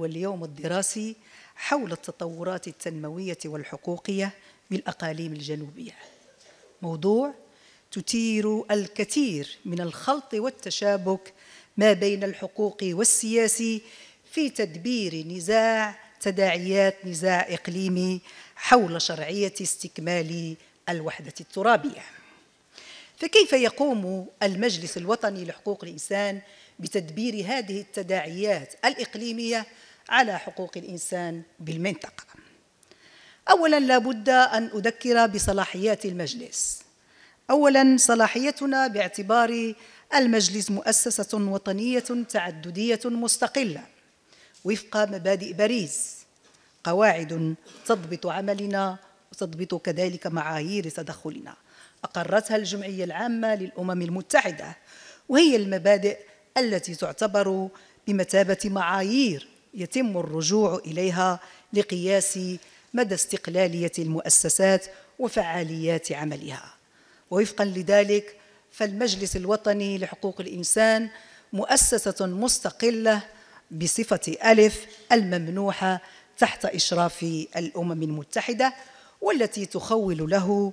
واليوم الدراسي حول التطورات التنموية والحقوقية بالأقاليم الجنوبية موضوع تثير الكثير من الخلط والتشابك ما بين الحقوق والسياسي في تدبير نزاع تداعيات نزاع إقليمي حول شرعية استكمال الوحدة الترابية فكيف يقوم المجلس الوطني لحقوق الإنسان بتدبير هذه التداعيات الإقليمية على حقوق الإنسان بالمنطقة أولا لا بد أن أذكر بصلاحيات المجلس أولا صلاحيتنا باعتبار المجلس مؤسسة وطنية تعددية مستقلة وفق مبادئ باريس قواعد تضبط عملنا وتضبط كذلك معايير تدخلنا أقرتها الجمعية العامة للأمم المتحدة وهي المبادئ التي تعتبر بمثابة معايير يتم الرجوع إليها لقياس مدى استقلالية المؤسسات وفعاليات عملها ووفقا لذلك فالمجلس الوطني لحقوق الإنسان مؤسسة مستقلة بصفة ألف الممنوحة تحت إشراف الأمم المتحدة والتي تخول له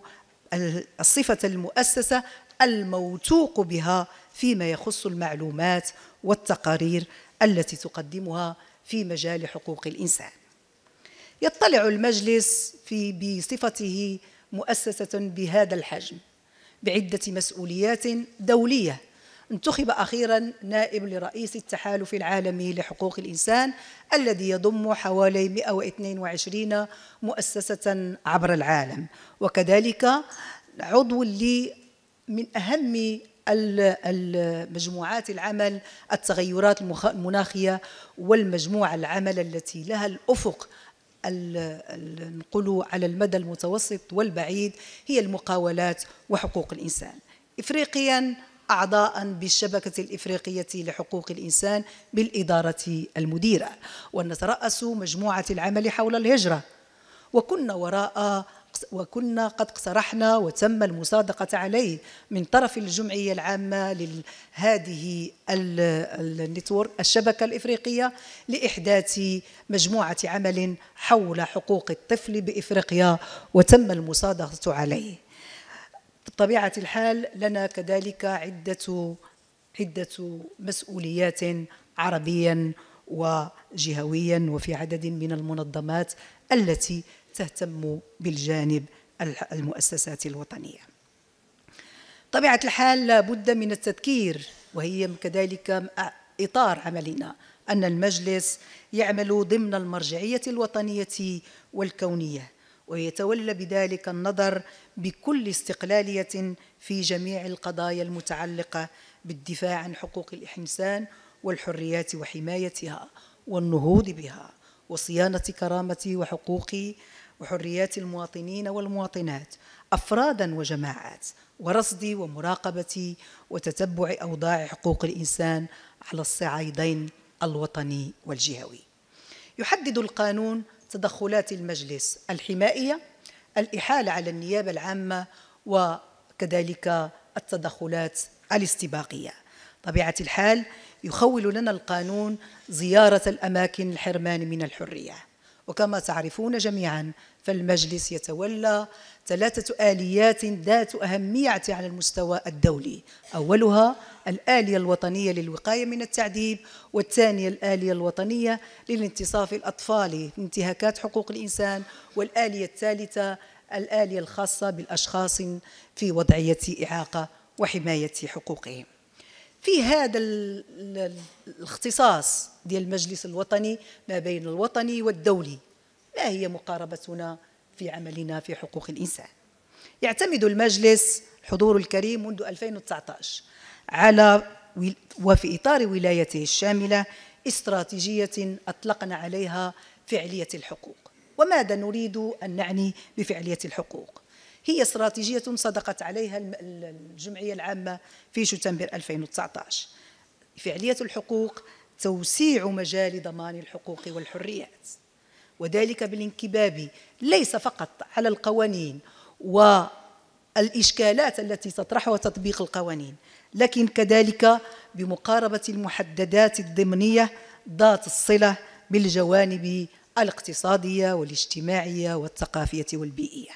الصفة المؤسسة الموثوق بها فيما يخص المعلومات والتقارير التي تقدمها في مجال حقوق الإنسان يطلع المجلس في بصفته مؤسسة بهذا الحجم بعدة مسؤوليات دولية انتخب أخيرا نائب لرئيس التحالف العالمي لحقوق الإنسان الذي يضم حوالي 122 مؤسسة عبر العالم وكذلك عضو لي من أهم المجموعات العمل التغيرات المناخية والمجموعة العمل التي لها الأفق نقول على المدى المتوسط والبعيد هي المقاولات وحقوق الإنسان إفريقيا أعضاء بالشبكة الإفريقية لحقوق الإنسان بالإدارة المديرة ونترأس مجموعة العمل حول الهجرة وكنا وراء وكنا قد اقترحنا وتم المصادقة عليه من طرف الجمعية العامة لهذه النتور الشبكة الإفريقية لإحداث مجموعة عمل حول حقوق الطفل بإفريقيا وتم المصادقة عليه بطبيعة الحال لنا كذلك عدة عدة مسؤوليات عربيا وجهويا وفي عدد من المنظمات التي تهتم بالجانب المؤسسات الوطنية طبيعة الحال لا بد من التذكير وهي كذلك إطار عملنا أن المجلس يعمل ضمن المرجعية الوطنية والكونية ويتولى بذلك النظر بكل استقلالية في جميع القضايا المتعلقة بالدفاع عن حقوق الإنسان والحريات وحمايتها والنهوض بها وصيانة كرامة وحقوق وحريات المواطنين والمواطنات أفرادا وجماعات ورصد ومراقبة وتتبع أوضاع حقوق الإنسان على الصعيدين الوطني والجهوي يحدد القانون تدخلات المجلس الحمائية الإحالة على النيابة العامة وكذلك التدخلات الاستباقية طبيعة الحال يخول لنا القانون زيارة الأماكن الحرمان من الحرية وكما تعرفون جميعا فالمجلس يتولى ثلاثة آليات ذات أهمية على المستوى الدولي أولها الآلية الوطنية للوقاية من التعذيب والثانية الآلية الوطنية للانتصاف الأطفال انتهاكات حقوق الإنسان والآلية الثالثة الآلية الخاصة بالأشخاص في وضعية إعاقة وحماية حقوقهم في هذا الاختصاص ديال المجلس الوطني ما بين الوطني والدولي ما هي مقاربتنا في عملنا في حقوق الإنسان يعتمد المجلس الحضور الكريم منذ 2019 على وفي إطار ولايته الشاملة استراتيجية أطلقنا عليها فعلية الحقوق وماذا نريد أن نعني بفعلية الحقوق هي استراتيجية صدقت عليها الجمعية العامة في شتنبر 2019 فعلية الحقوق توسيع مجال ضمان الحقوق والحريات وذلك بالانكباب ليس فقط على القوانين والإشكالات التي تطرحها تطبيق القوانين لكن كذلك بمقاربة المحددات الضمنية ذات الصلة بالجوانب الاقتصادية والاجتماعية والثقافية والبيئية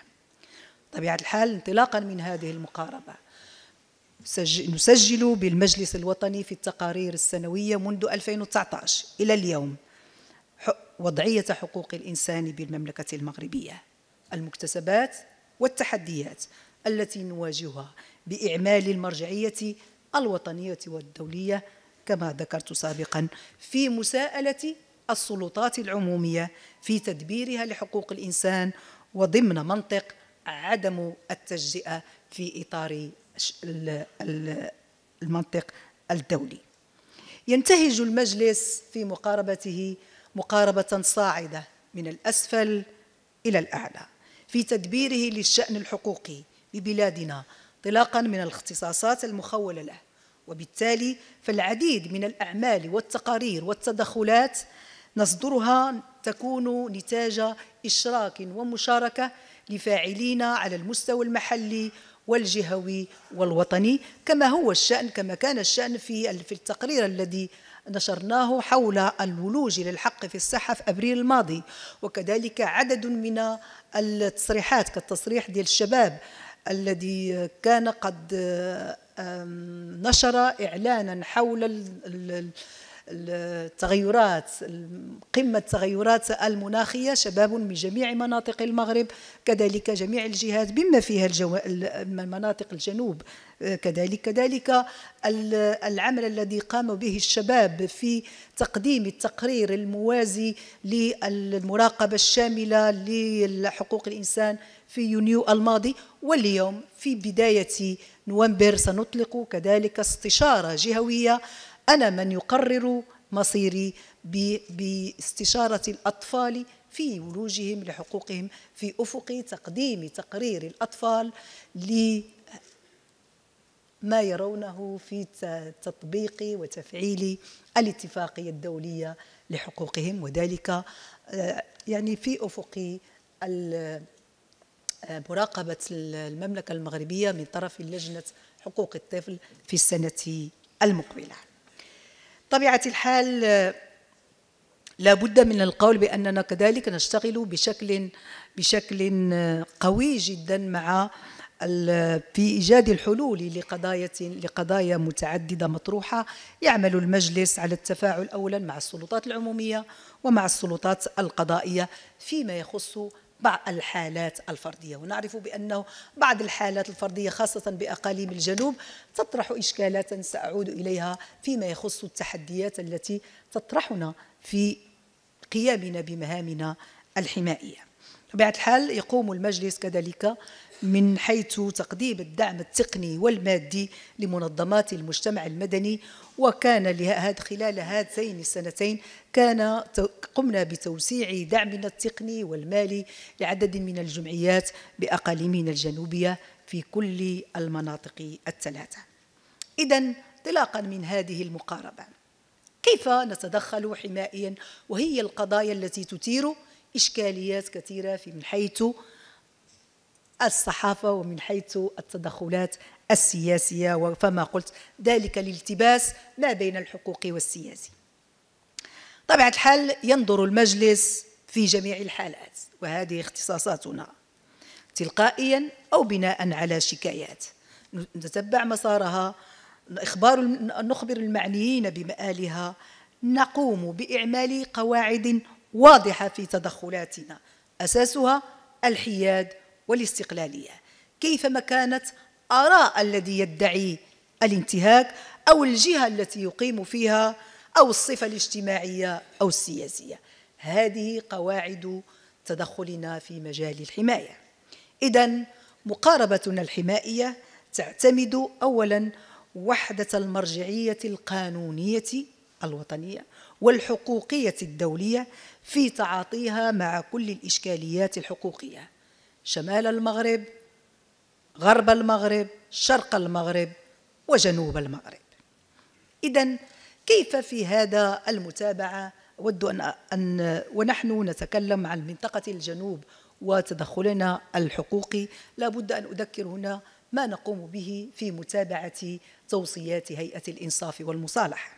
طبيعة الحال انطلاقا من هذه المقاربة نسجل بالمجلس الوطني في التقارير السنوية منذ 2019 إلى اليوم وضعية حقوق الإنسان بالمملكة المغربية المكتسبات والتحديات التي نواجهها بإعمال المرجعية الوطنية والدولية كما ذكرت سابقا في مساءلة السلطات العمومية في تدبيرها لحقوق الإنسان وضمن منطق عدم التجزئه في اطار المنطق الدولي. ينتهج المجلس في مقاربته مقاربه صاعده من الاسفل الى الاعلى في تدبيره للشان الحقوقي ببلادنا انطلاقا من الاختصاصات المخوله له وبالتالي فالعديد من الاعمال والتقارير والتدخلات نصدرها تكون نتاج اشراك ومشاركه لفاعلين على المستوى المحلي والجهوي والوطني كما هو الشأن كما كان الشأن في في التقرير الذي نشرناه حول الولوج للحق في الصحة في أبريل الماضي وكذلك عدد من التصريحات كالتصريح ديال الشباب الذي كان قد نشر إعلانا حول التغيرات قمة التغيرات المناخية شباب من جميع مناطق المغرب كذلك جميع الجهات بما فيها الجو... مناطق الجنوب كذلك كذلك العمل الذي قام به الشباب في تقديم التقرير الموازي للمراقبة الشاملة لحقوق الإنسان في يونيو الماضي واليوم في بداية نوفمبر سنطلق كذلك استشارة جهوية أنا من يقرر مصيري باستشارة الأطفال في ولوجهم لحقوقهم في أفق تقديم تقرير الأطفال لما يرونه في تطبيق وتفعيل الاتفاقية الدولية لحقوقهم وذلك آه، يعني في أفق مراقبة المملكة المغربية من طرف لجنة حقوق الطفل في السنة المقبلة طبيعة الحال لا بد من القول بأننا كذلك نشتغل بشكل بشكل قوي جدا مع في إيجاد الحلول لقضايا لقضايا متعددة مطروحة يعمل المجلس على التفاعل أولا مع السلطات العمومية ومع السلطات القضائية فيما يخص بعض الحالات الفردية ونعرف بأنه بعض الحالات الفردية خاصة بأقاليم الجنوب تطرح إشكالات سأعود إليها فيما يخص التحديات التي تطرحنا في قيامنا بمهامنا الحمائية بطبيعة الحال يقوم المجلس كذلك من حيث تقديم الدعم التقني والمادي لمنظمات المجتمع المدني وكان لهذا خلال هاتين السنتين كان قمنا بتوسيع دعمنا التقني والمالي لعدد من الجمعيات بأقاليمنا الجنوبية في كل المناطق الثلاثة إذا انطلاقا من هذه المقاربة كيف نتدخل حمائيا وهي القضايا التي تثير إشكاليات كثيرة في من حيث الصحافة ومن حيث التدخلات السياسية وفما قلت ذلك الالتباس ما بين الحقوق والسياسي طبعا الحال ينظر المجلس في جميع الحالات وهذه اختصاصاتنا تلقائيا أو بناء على شكايات نتبع مسارها إخبار نخبر المعنيين بمآلها نقوم بإعمال قواعد واضحة في تدخلاتنا أساسها الحياد والاستقلالية كيف كانت آراء الذي يدعي الانتهاك أو الجهة التي يقيم فيها أو الصفة الاجتماعية أو السياسية هذه قواعد تدخلنا في مجال الحماية إذا مقاربتنا الحمائية تعتمد أولا وحدة المرجعية القانونية الوطنية والحقوقية الدولية في تعاطيها مع كل الإشكاليات الحقوقية شمال المغرب غرب المغرب شرق المغرب وجنوب المغرب إذا كيف في هذا المتابعة أود أن, أن ونحن نتكلم عن منطقة الجنوب وتدخلنا الحقوقي لابد أن أذكر هنا ما نقوم به في متابعة توصيات هيئة الإنصاف والمصالحة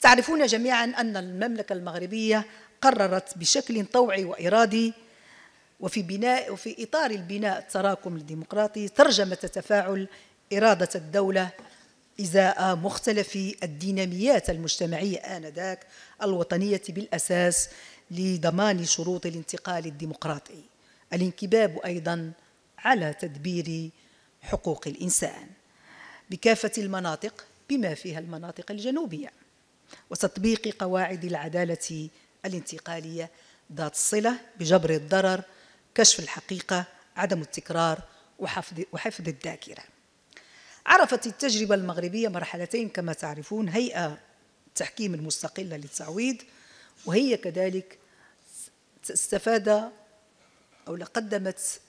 تعرفون جميعا أن المملكة المغربية قررت بشكل طوعي وإرادي وفي بناء وفي إطار البناء التراكم الديمقراطي ترجمة تفاعل إرادة الدولة إزاء مختلف الديناميات المجتمعية آنذاك الوطنية بالأساس لضمان شروط الانتقال الديمقراطي الانكباب أيضا على تدبير حقوق الإنسان بكافة المناطق بما فيها المناطق الجنوبية وتطبيق قواعد العدالة الانتقالية ذات الصلة بجبر الضرر كشف الحقيقة عدم التكرار وحفظ, وحفظ الذاكرة عرفت التجربة المغربية مرحلتين كما تعرفون هيئة التحكيم المستقلة للتعويض وهي كذلك استفاد أو قدمت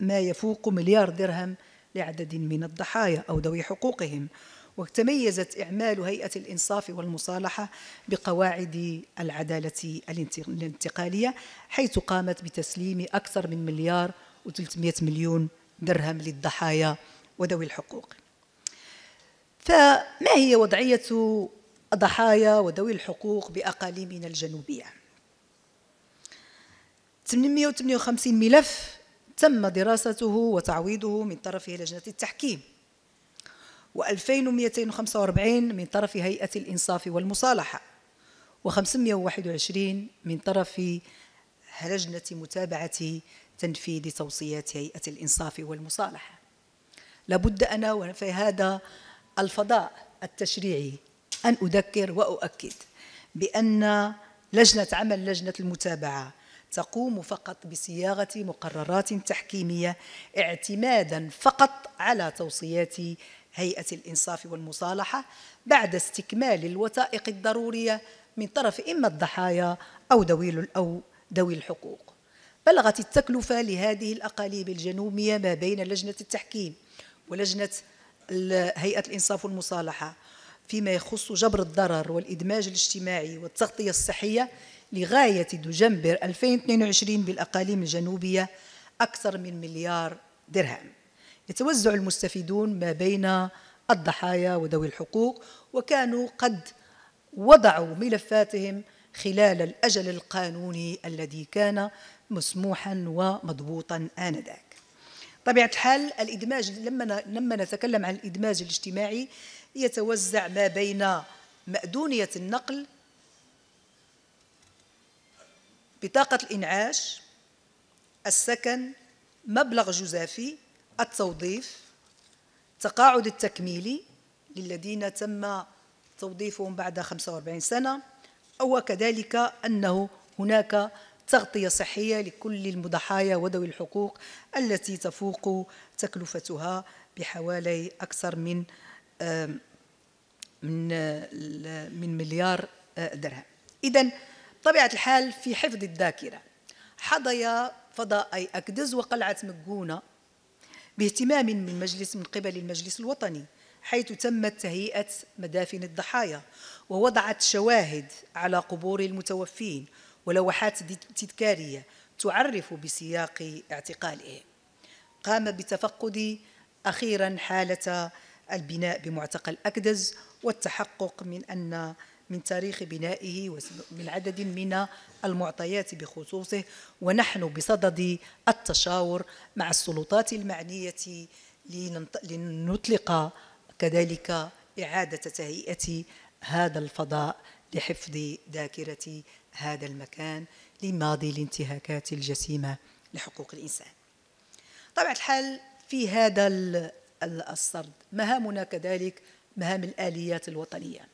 ما يفوق مليار درهم لعدد من الضحايا أو ذوي حقوقهم وتميزت أعمال هيئة الإنصاف والمصالحة بقواعد العدالة الانتقالية حيث قامت بتسليم أكثر من مليار و300 مليون درهم للضحايا وذوي الحقوق فما هي وضعية ضحايا وذوي الحقوق بأقاليمنا الجنوبية 858 ملف تم دراسته وتعويضه من طرف لجنة التحكيم و2245 من طرف هيئة الإنصاف والمصالحة و521 من طرف لجنة متابعة تنفيذ توصيات هيئة الإنصاف والمصالحة لابد أنا في هذا الفضاء التشريعي أن أذكر وأؤكد بأن لجنة عمل لجنة المتابعة تقوم فقط بصياغة مقررات تحكيمية اعتمادا فقط على توصيات هيئة الإنصاف والمصالحة بعد استكمال الوثائق الضرورية من طرف إما الضحايا أو ذوي أو ذوي الحقوق. بلغت التكلفة لهذه الأقاليم الجنوبية ما بين لجنة التحكيم ولجنة هيئة الإنصاف والمصالحة فيما يخص جبر الضرر والإدماج الاجتماعي والتغطية الصحية لغاية دجنبر 2022 بالأقاليم الجنوبية أكثر من مليار درهم يتوزع المستفيدون ما بين الضحايا وذوي الحقوق وكانوا قد وضعوا ملفاتهم خلال الأجل القانوني الذي كان مسموحا ومضبوطا آنذاك طبيعة الحال الإدماج لما لما نتكلم عن الإدماج الاجتماعي يتوزع ما بين مأدونية النقل بطاقة الإنعاش السكن مبلغ جزافي التوظيف التقاعد التكميلي للذين تم توظيفهم بعد 45 سنة أو كذلك أنه هناك تغطية صحية لكل المضحايا وذوي الحقوق التي تفوق تكلفتها بحوالي أكثر من من من مليار آه، درهم إذا بطبيعة الحال في حفظ الذاكرة حظي فضاء أي أكدز وقلعة مكونة باهتمام من مجلس من قبل المجلس الوطني حيث تمت تهيئة مدافن الضحايا ووضعت شواهد على قبور المتوفين ولوحات تذكارية تعرف بسياق اعتقاله قام بتفقد أخيرا حالة البناء بمعتقل أكدز والتحقق من أن من تاريخ بنائه ومن عدد من المعطيات بخصوصه ونحن بصدد التشاور مع السلطات المعنية لنطلق كذلك إعادة تهيئة هذا الفضاء لحفظ ذاكرة هذا المكان لماضي الانتهاكات الجسيمة لحقوق الإنسان طبعا الحال في هذا السرد مهامنا كذلك مهام الآليات الوطنية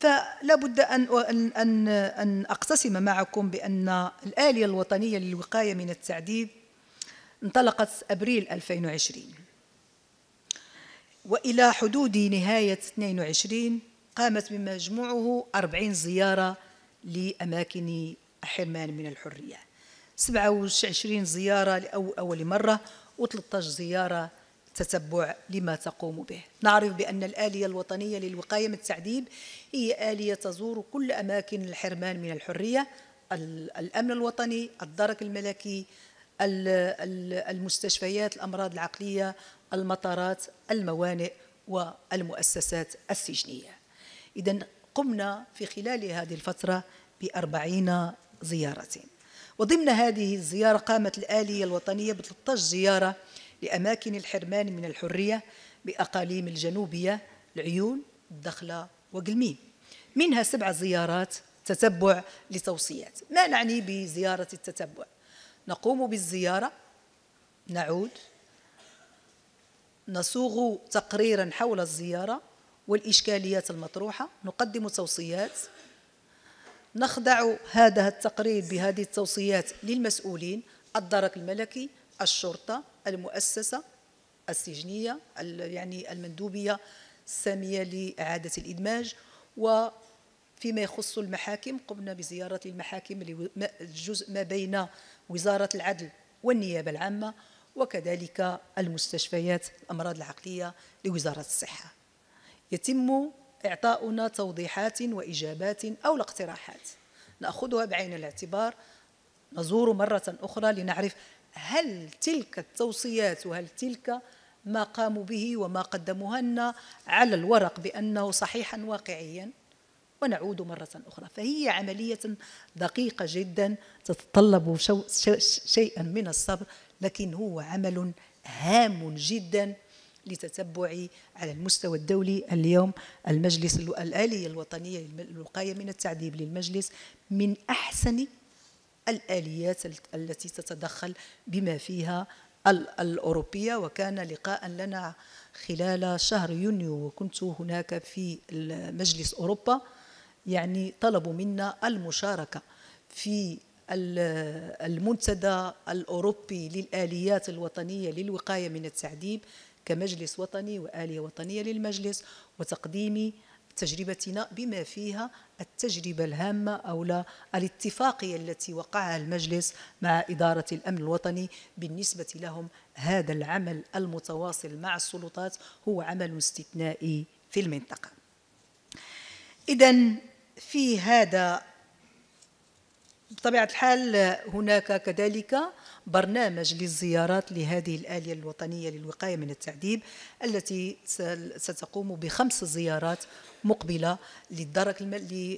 فلا بد أن, أن, أن أقتسم معكم بأن الآلية الوطنية للوقاية من التعذيب انطلقت أبريل 2020 وإلى حدود نهاية 22 قامت بمجموعه 40 زيارة لأماكن حرمان من الحرية 27 زيارة لأول مرة و13 زيارة تتبع لما تقوم به نعرف بأن الآلية الوطنية للوقاية من التعذيب هي آلية تزور كل أماكن الحرمان من الحرية الأمن الوطني الدرك الملكي المستشفيات الأمراض العقلية المطارات الموانئ والمؤسسات السجنية إذا قمنا في خلال هذه الفترة بأربعين زيارة وضمن هذه الزيارة قامت الآلية الوطنية ب 13 زيارة لأماكن الحرمان من الحرية بأقاليم الجنوبية العيون الدخلة وقلميم منها سبع زيارات تتبع لتوصيات ما نعني بزيارة التتبع نقوم بالزيارة نعود نصوغ تقريرا حول الزيارة والإشكاليات المطروحة نقدم توصيات نخضع هذا التقرير بهذه التوصيات للمسؤولين الدرك الملكي الشرطة المؤسسة السجنية يعني المندوبية السامية لإعادة الإدماج وفيما يخص المحاكم قمنا بزيارة المحاكم الجزء ما بين وزارة العدل والنيابة العامة وكذلك المستشفيات الأمراض العقلية لوزارة الصحة يتم إعطاؤنا توضيحات وإجابات أو الاقتراحات نأخذها بعين الاعتبار نزور مرة أخرى لنعرف هل تلك التوصيات وهل تلك ما قاموا به وما قدموه لنا على الورق بأنه صحيحا واقعيا ونعود مرة أخرى فهي عملية دقيقة جدا تتطلب شو شو شيئا من الصبر لكن هو عمل هام جدا لتتبع على المستوى الدولي اليوم المجلس الآلية الوطنية للوقاية من التعذيب للمجلس من أحسن الآليات التي تتدخل بما فيها الأوروبية وكان لقاء لنا خلال شهر يونيو وكنت هناك في مجلس أوروبا يعني طلبوا منا المشاركة في المنتدى الأوروبي للآليات الوطنية للوقاية من التعذيب كمجلس وطني وآلية وطنية للمجلس وتقديم تجربتنا بما فيها التجربة الهامة أو لا الاتفاقية التي وقعها المجلس مع إدارة الأمن الوطني بالنسبة لهم هذا العمل المتواصل مع السلطات هو عمل استثنائي في المنطقة إذا في هذا بطبيعة الحال هناك كذلك برنامج للزيارات لهذه الآلية الوطنية للوقاية من التعذيب التي ستقوم بخمس زيارات مقبلة للدرك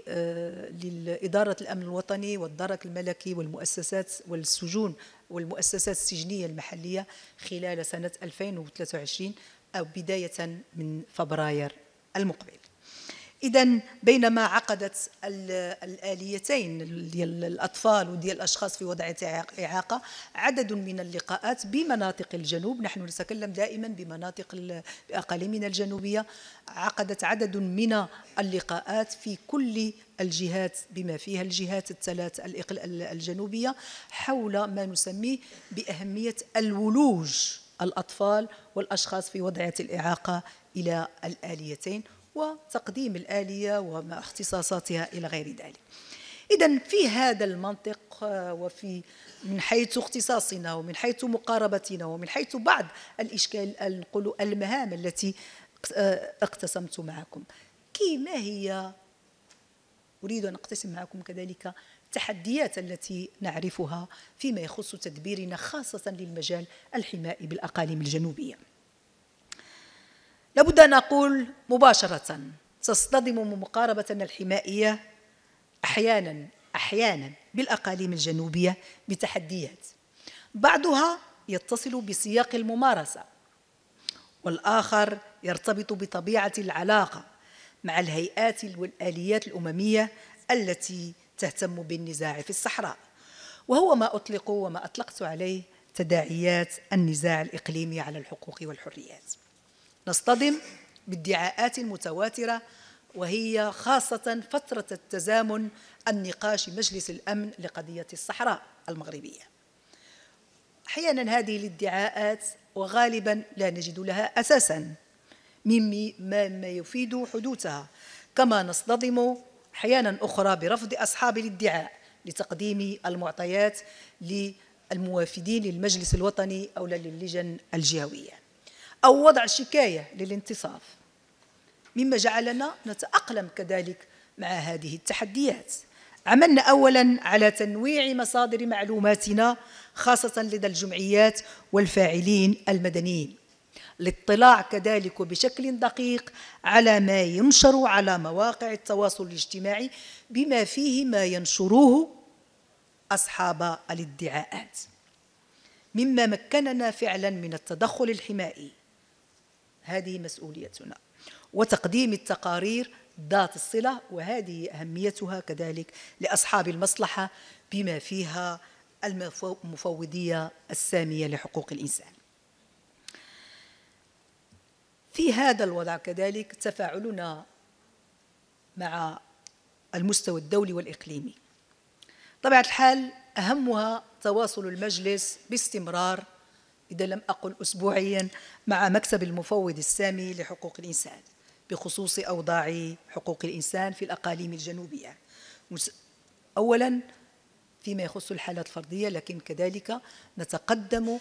آه، لإدارة الأمن الوطني والدرك الملكي والمؤسسات والسجون والمؤسسات السجنية المحلية خلال سنة 2023 أو بداية من فبراير المقبل اذا بينما عقدت الاليتين ديال الاطفال وديال الاشخاص في وضع اعاقه عدد من اللقاءات بمناطق الجنوب نحن نتكلم دائما بمناطق اقاليمنا الجنوبيه عقدت عدد من اللقاءات في كل الجهات بما فيها الجهات الثلاث الجنوبيه حول ما نسميه باهميه الولوج الاطفال والاشخاص في وضعيه الاعاقه الى الاليتين وتقديم الآلية وما اختصاصاتها إلى غير ذلك إذا في هذا المنطق آه، وفي من حيث اختصاصنا ومن حيث مقاربتنا ومن حيث بعض الإشكال نقول المهام التي آه، اقتسمت معكم كي ما هي أريد أن أقتسم معكم كذلك التحديات التي نعرفها فيما يخص تدبيرنا خاصة للمجال الحمائي بالأقاليم الجنوبية لابد أن أقول مباشرة تصطدم مقاربة الحمائية أحيانا أحيانا بالأقاليم الجنوبية بتحديات بعضها يتصل بسياق الممارسة والآخر يرتبط بطبيعة العلاقة مع الهيئات والآليات الأممية التي تهتم بالنزاع في الصحراء وهو ما أطلق وما أطلقت عليه تداعيات النزاع الإقليمي على الحقوق والحريات نصطدم بادعاءات متواترة وهي خاصة فترة التزامن النقاش مجلس الأمن لقضية الصحراء المغربية أحيانا هذه الادعاءات وغالبا لا نجد لها أساسا مما يفيد حدوثها كما نصطدم أحيانا أخرى برفض أصحاب الادعاء لتقديم المعطيات للموافدين للمجلس الوطني أو للجن الجهويه أو وضع شكاية للانتصاف مما جعلنا نتأقلم كذلك مع هذه التحديات عملنا أولا على تنويع مصادر معلوماتنا خاصة لدى الجمعيات والفاعلين المدنيين الاطلاع كذلك بشكل دقيق على ما ينشر على مواقع التواصل الاجتماعي بما فيه ما ينشروه أصحاب الادعاءات مما مكننا فعلا من التدخل الحمائي هذه مسؤوليتنا وتقديم التقارير ذات الصلة وهذه أهميتها كذلك لأصحاب المصلحة بما فيها المفوضية السامية لحقوق الإنسان في هذا الوضع كذلك تفاعلنا مع المستوى الدولي والإقليمي طبيعة الحال أهمها تواصل المجلس باستمرار إذا لم أقل أسبوعيا مع مكتب المفوض السامي لحقوق الإنسان بخصوص أوضاع حقوق الإنسان في الأقاليم الجنوبية أولا فيما يخص الحالات الفردية لكن كذلك نتقدم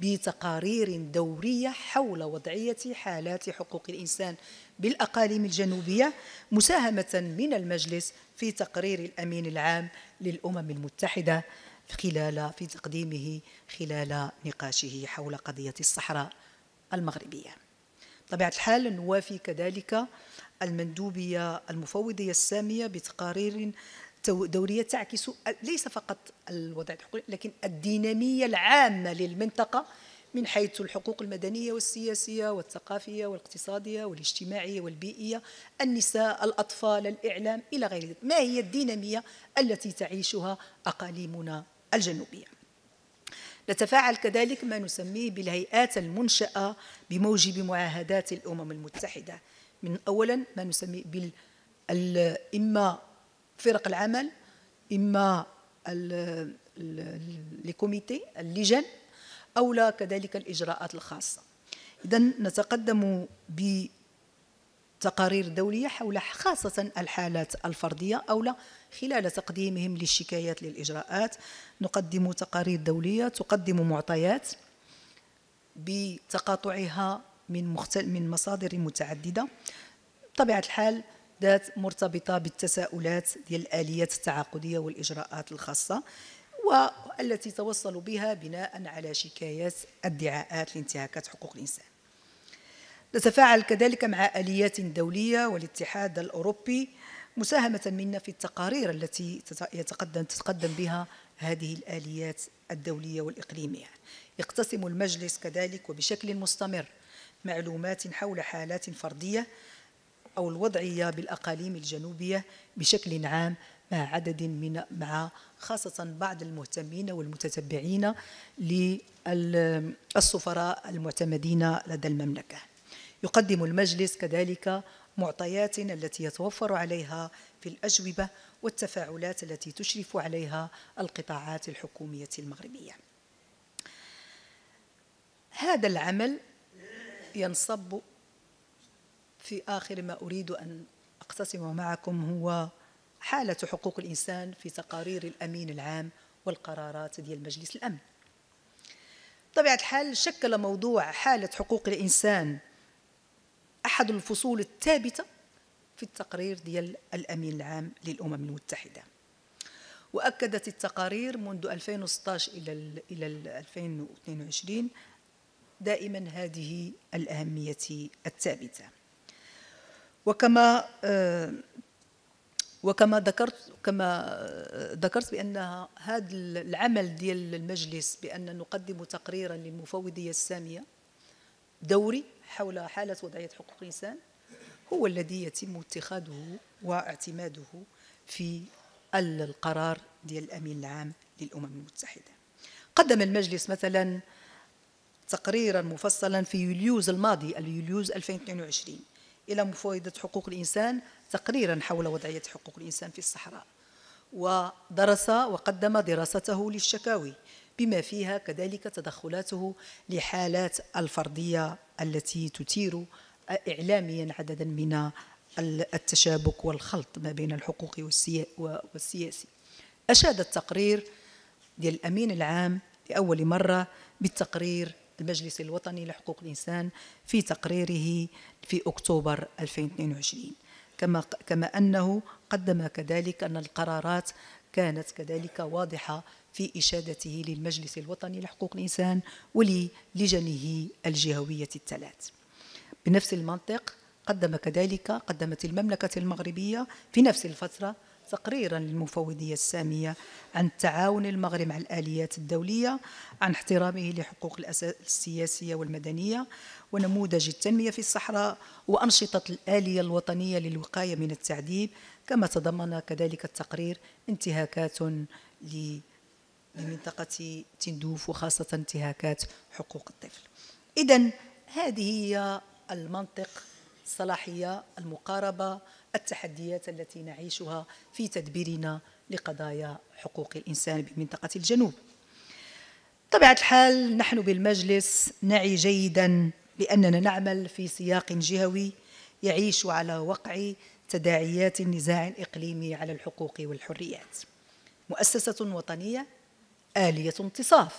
بتقارير دورية حول وضعية حالات حقوق الإنسان بالأقاليم الجنوبية مساهمة من المجلس في تقرير الأمين العام للأمم المتحدة خلال في تقديمه خلال نقاشه حول قضية الصحراء المغربية طبيعة الحال نوافي كذلك المندوبية المفوضية السامية بتقارير دورية تعكس ليس فقط الوضع الحقوقي لكن الدينامية العامة للمنطقة من حيث الحقوق المدنية والسياسية والثقافية والاقتصادية والاجتماعية والبيئية النساء الأطفال الإعلام إلى غير ذلك ما هي الدينامية التي تعيشها أقاليمنا الجنوبية نتفاعل كذلك ما نسميه بالهيئات المنشأة بموجب معاهدات الأمم المتحدة من أولا ما نسميه بال إما فرق العمل إما الكوميتي اللجان أو لا كذلك الإجراءات الخاصة إذا نتقدم ب تقارير دولية حول خاصة الحالات الفردية أو خلال تقديمهم للشكايات للإجراءات نقدم تقارير دولية تقدم معطيات بتقاطعها من مختل من مصادر متعددة بطبيعة الحال ذات مرتبطة بالتساؤلات ديال الآليات التعاقدية والإجراءات الخاصة والتي توصلوا بها بناء على شكايات ادعاءات لانتهاكات حقوق الإنسان نتفاعل كذلك مع آليات دولية والاتحاد الأوروبي مساهمة منا في التقارير التي يتقدم تتقدم بها هذه الآليات الدولية والإقليمية يقتسم المجلس كذلك وبشكل مستمر معلومات حول حالات فردية أو الوضعية بالأقاليم الجنوبية بشكل عام مع عدد من مع خاصة بعض المهتمين والمتتبعين للسفراء المعتمدين لدى المملكة يقدم المجلس كذلك معطيات التي يتوفر عليها في الأجوبة والتفاعلات التي تشرف عليها القطاعات الحكومية المغربية هذا العمل ينصب في آخر ما أريد أن أقتسم معكم هو حالة حقوق الإنسان في تقارير الأمين العام والقرارات ديال مجلس الأمن طبيعة الحال شكل موضوع حالة حقوق الإنسان أحد الفصول الثابتة في التقرير ديال الأمين العام للأمم المتحدة وأكدت التقارير منذ 2016 إلى إلى 2022 دائما هذه الأهمية الثابتة وكما آه، وكما ذكرت كما آه، ذكرت بان هذا العمل ديال المجلس بان نقدم تقريرا للمفوضيه الساميه دوري حول حالة وضعية حقوق الإنسان هو الذي يتم اتخاذه واعتماده في القرار ديال الأمين العام للأمم المتحدة قدم المجلس مثلا تقريرا مفصلا في يوليوز الماضي يوليوز 2022 إلى مفوضة حقوق الإنسان تقريرا حول وضعية حقوق الإنسان في الصحراء ودرس وقدم دراسته للشكاوي بما فيها كذلك تدخلاته لحالات الفردية التي تثير إعلاميا عددا من التشابك والخلط ما بين الحقوق والسياسي أشاد التقرير ديال الأمين العام لأول مرة بالتقرير المجلس الوطني لحقوق الإنسان في تقريره في أكتوبر 2022 كما كما أنه قدم كذلك أن القرارات كانت كذلك واضحة في إشادته للمجلس الوطني لحقوق الإنسان وللجنه الجهوية الثلاث بنفس المنطق قدم كذلك قدمت المملكة المغربية في نفس الفترة تقريرا للمفوضية السامية عن تعاون المغرب مع الآليات الدولية عن احترامه لحقوق السياسية والمدنية ونموذج التنمية في الصحراء وأنشطة الآلية الوطنية للوقاية من التعذيب كما تضمن كذلك التقرير انتهاكات لمنطقة تندوف وخاصة انتهاكات حقوق الطفل إذا هذه هي المنطق الصلاحية المقاربة التحديات التي نعيشها في تدبيرنا لقضايا حقوق الإنسان بمنطقة الجنوب طبيعة الحال نحن بالمجلس نعي جيدا بأننا نعمل في سياق جهوي يعيش على وقع تداعيات النزاع الإقليمي على الحقوق والحريات مؤسسة وطنية آلية انتصاف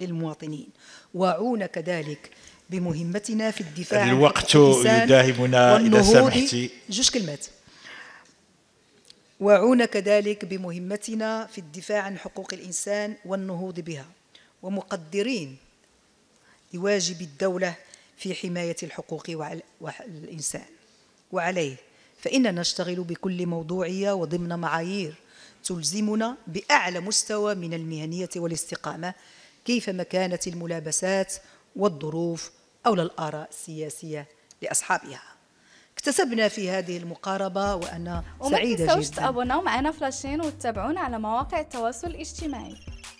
للمواطنين واعون كذلك بمهمتنا في الدفاع الوقت يداهمنا إذا سمحتي جوج كلمات واعون كذلك بمهمتنا في الدفاع عن حقوق الإنسان والنهوض بها ومقدرين لواجب الدولة في حماية الحقوق والإنسان وعليه فإننا نشتغل بكل موضوعية وضمن معايير تلزمنا بأعلى مستوى من المهنية والاستقامة كيفما كانت الملابسات والظروف أو الآراء السياسية لأصحابها اكتسبنا في هذه المقاربة وأنا سعيدة جدا وما تنسوش تابوناو معنا في وتتابعونا على مواقع التواصل الاجتماعي